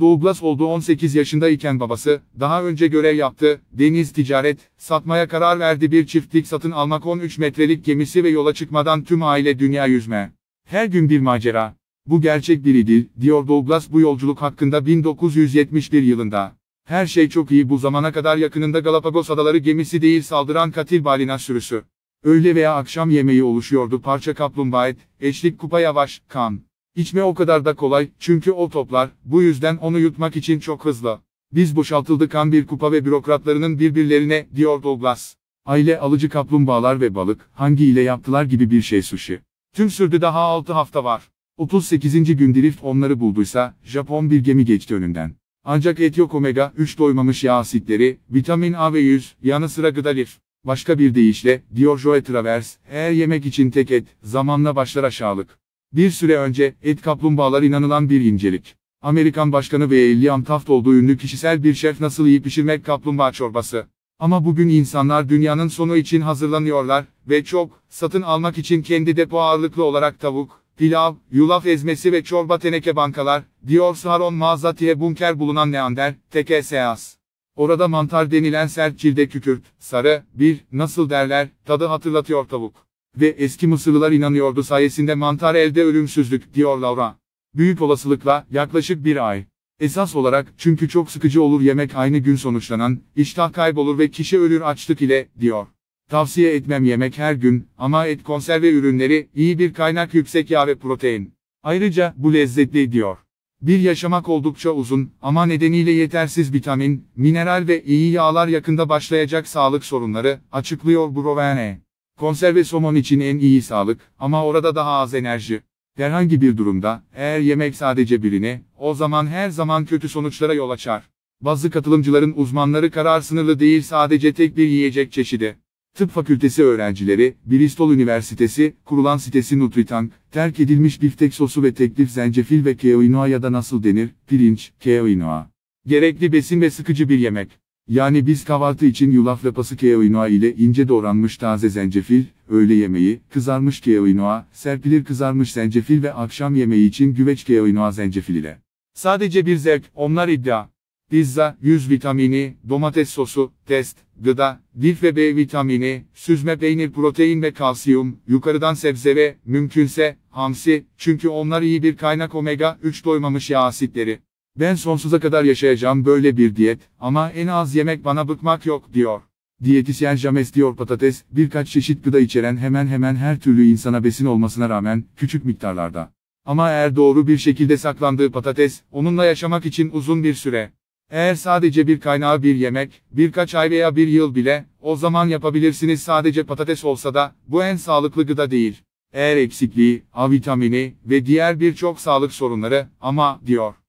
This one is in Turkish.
Douglas oldu 18 yaşındayken babası, daha önce görev yaptı, deniz ticaret, satmaya karar verdi bir çiftlik satın almak 13 metrelik gemisi ve yola çıkmadan tüm aile dünya yüzme. Her gün bir macera. Bu gerçek biridir, diyor Douglas bu yolculuk hakkında 1971 yılında. Her şey çok iyi bu zamana kadar yakınında Galapagos adaları gemisi değil saldıran katil balina sürüsü. Öğle veya akşam yemeği oluşuyordu parça kaplumbağa et, eşlik kupa yavaş, kan. İçme o kadar da kolay, çünkü o toplar, bu yüzden onu yutmak için çok hızlı. Biz boşaltıldık kan bir kupa ve bürokratlarının birbirlerine, diyor Douglas. Aile alıcı kaplumbağalar ve balık, hangi ile yaptılar gibi bir şey sushi. Tüm sürdü daha 6 hafta var. 38. gün drift onları bulduysa, Japon bir gemi geçti önünden. Ancak et yok omega 3 doymamış yağ asitleri, vitamin A ve 100, yanı sıra gıda Başka bir deyişle, diyor Joe Travers, eğer yemek için tek et, zamanla başlar aşağılık. Bir süre önce, et kaplumbağalar inanılan bir incelik. Amerikan Başkanı ve William Taft olduğu ünlü kişisel bir şef nasıl iyi pişirmek kaplumbağa çorbası. Ama bugün insanlar dünyanın sonu için hazırlanıyorlar ve çok, satın almak için kendi depo ağırlıklı olarak tavuk, pilav, yulaf ezmesi ve çorba teneke bankalar, diyor Saron Mazatiye bunker bulunan Neander, Teke Orada mantar denilen sert cilde kükürt, sarı, bir, nasıl derler, tadı hatırlatıyor tavuk. Ve eski Mısırlılar inanıyordu sayesinde mantar elde ölümsüzlük, diyor Laura. Büyük olasılıkla, yaklaşık bir ay. Esas olarak, çünkü çok sıkıcı olur yemek aynı gün sonuçlanan, iştah kaybolur ve kişi ölür açlık ile, diyor. Tavsiye etmem yemek her gün, ama et konserve ürünleri, iyi bir kaynak yüksek yağ ve protein. Ayrıca, bu lezzetli, diyor. Bir yaşamak oldukça uzun, ama nedeniyle yetersiz vitamin, mineral ve iyi yağlar yakında başlayacak sağlık sorunları, açıklıyor Brovene. Konserve somon için en iyi sağlık ama orada daha az enerji. Herhangi bir durumda, eğer yemek sadece birine, o zaman her zaman kötü sonuçlara yol açar. Bazı katılımcıların uzmanları karar sınırlı değil sadece tek bir yiyecek çeşidi. Tıp fakültesi öğrencileri, Bristol Üniversitesi, kurulan sitesi Nutritank, terk edilmiş biftek sosu ve teklif zencefil ve quinoa ya da nasıl denir, pirinç, quinoa. Gerekli besin ve sıkıcı bir yemek. Yani biz kahvaltı için yulaf lapası keoinoa ile ince doğranmış taze zencefil, öğle yemeği, kızarmış keoinoa, serpilir kızarmış zencefil ve akşam yemeği için güveç keoinoa zencefil ile. Sadece bir zevk, onlar iddia. Pizza, yüz vitamini, domates sosu, test, gıda, lif ve B vitamini, süzme peynir protein ve kalsiyum, yukarıdan sebze ve, mümkünse, hamsi, çünkü onlar iyi bir kaynak omega 3 doymamış yağ asitleri. Ben sonsuza kadar yaşayacağım böyle bir diyet ama en az yemek bana bıkmak yok diyor. Diyetisyen James diyor patates, birkaç çeşit gıda içeren hemen hemen her türlü insana besin olmasına rağmen küçük miktarlarda. Ama eğer doğru bir şekilde saklandığı patates, onunla yaşamak için uzun bir süre. Eğer sadece bir kaynağı bir yemek, birkaç ay veya bir yıl bile, o zaman yapabilirsiniz sadece patates olsa da, bu en sağlıklı gıda değil. Eğer eksikliği, A vitamini ve diğer birçok sağlık sorunları, ama, diyor.